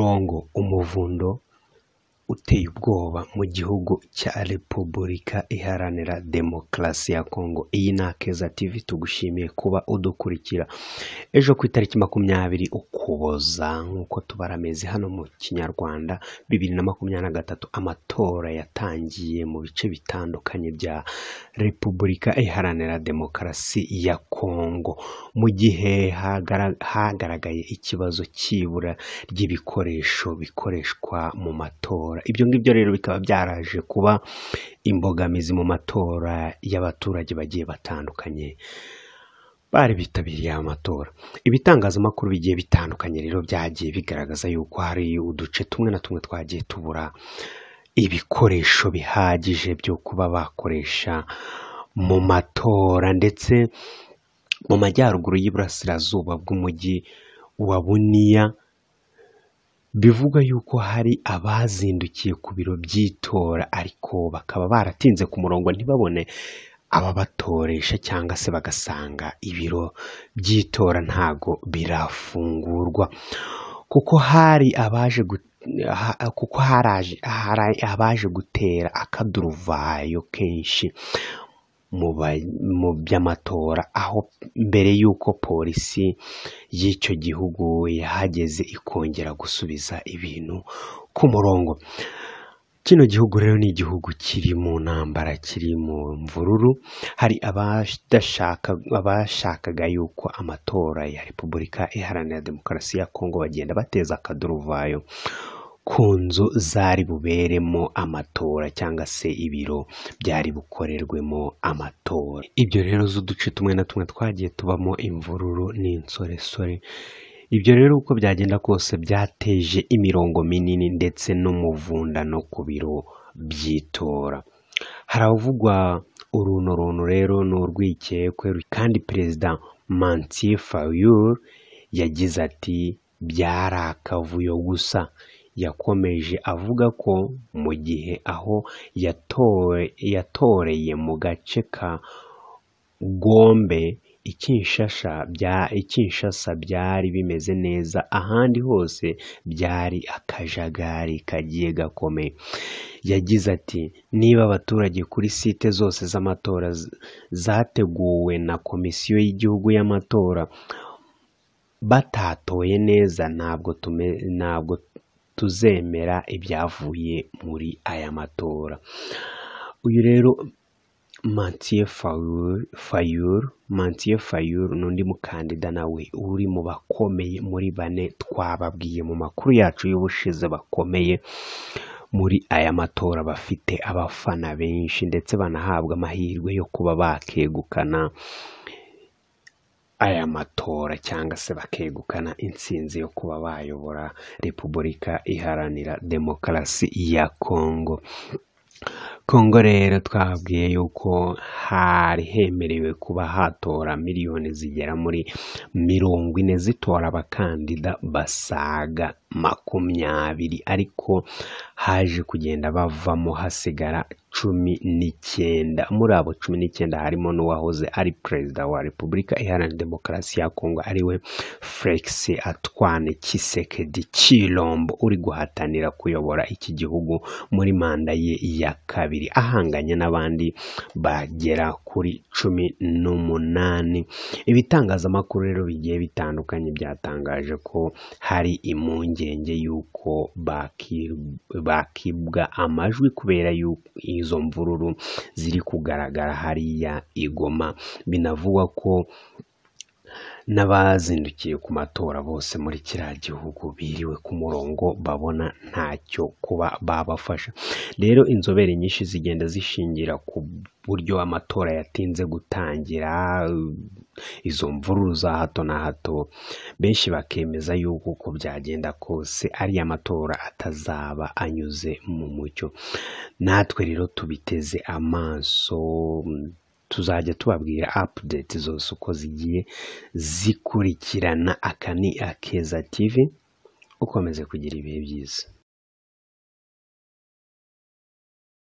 umurongo, umuvundo uteye ubwoba mu gihugu cya repubulika iharanira demokarasi ya kongo iyi ni akeza tv tugushimiye kuba udukurikira ejo ku itariki makumyabiri ukuboza nk'uko tubara amezi hano mu kinyarwanda bibiri na makumyabiri na gatatu amatora yatangiye mu bice bitandukanye bya repubulika iharanira demokarasi ya kongo mu gihe hagaragaye ikibazo cy'ibura ry'ibikoresho bikoreshwa mu matora matora ibyo ngibyo rero bikaba byaraje kuba imbogamizi mu matora y'abaturage bagiye batandukanye bari bitabiriye amatora ibitangazamakuru bigiye bitandukanye rero byagiye bigaragaza yuko hari uduce tumwe na tumwe twagiye tubura ibikoresho bihagije byo kuba bakoresha mu matora ndetse mu majyaruguru y'iburasirazuba bw'umujyi wa buniya bivuga yuko hari abazindukiye ku biro by'itora ariko bakaba baratinze ku murongo ntibabone ababatoresha cyangwa se bagasanga ibiro by'itora ntago birafungurwa kuko hari abaje kuko haraje abaje gutera akaduruvayo kenshi mu by'amatora aho mbere y'uko polisi y'icyo gihugu yahageze ikongera gusubiza ibintu ku murongo kino gihugu rero ni igihugu kiri mu ntambara kiri mu mvururu hari abashakaga yuko amatora ya repubulika iharanira demokarasi ya kongo bagenda bateza akaduruvayo ku nzu zari buberemo amatora cyangwa se ibiro byari bukorerwemo amatora ibyo rero z'uduce tumwe na tumwe twagiye tubamo imvururu n'insoresore ibyo rero uko byagenda kose byateje imirongo minini ndetse n'umuvundano ku biro by'itora haravugwa uruno runtu rero ni urwikekwe kandi perezida mansi fayulu yagize ati byari akavuyo gusa yakomeje avuga ko mu gihe aho yatoreye mu gace ka Gombe i Kinshasa byari bimeze neza ahandi hose byari akajagari kagiye gakomeye yagize ati niba abaturage kuri site zose z'amatora zateguwe na komisiyo y'igihugu y'amatora batatoye neza ntabwo tuzemera ibyavuye muri aya matora uyu rero mantiye fayuru mantiye fayuru ni undi mukandida nawe uri mu bakomeye muri bane twababwiye mu makuru yacu y'ubushize bakomeye muri aya matora bafite abafana benshi ndetse banahabwa amahirwe yo kuba bakegukana aya matora cyangwa se bakegukana intsinzi yo kuba bayobora repubulika iharanira demokarasi ya kongo kongo rero twabwiye yuko hari hemerewe kuba hatora miliyoni zigera muri mirongo ine zitora abakandida basaga makumyabiri ariko haje kugenda bavamo hasigara cumi n'icyenda muri abo cumi n'icyenda harimo n'uwahoze ari perezida wa repubulika iharanira demokarasi ya kongo ariwe felix atwane kisekedi kirombo uri guhatanira kuyobora iki gihugu muri manda ye ya kabiri ahanganye n'abandi bagera kuri cumi n'umunani ibitangazamakuru rero bigiye bitandukanye byatangaje ko hari impungenge y'uko bakibwa amajwi kubera yuko izo mvururu ziri kugaragara hariya igoma binavugwa ko n'abazindukiye ku matora bose muri kiriya gihugu biriwe ku murongo babona ntacyo kuba babafasha rero inzobere nyinshi zigenda zishingira ku buryo amatora yatinze gutangira izo mvururu za hato na hato benshi bakemeza yuko uko byagenda kose ariya matora atazaba anyuze mu mucyo natwe rero tubiteze amaso tuzajya tubabwira apudeti zose uko zigiye zikurikirana aka ni akeza tivi ukomeze kugira ibihe byiza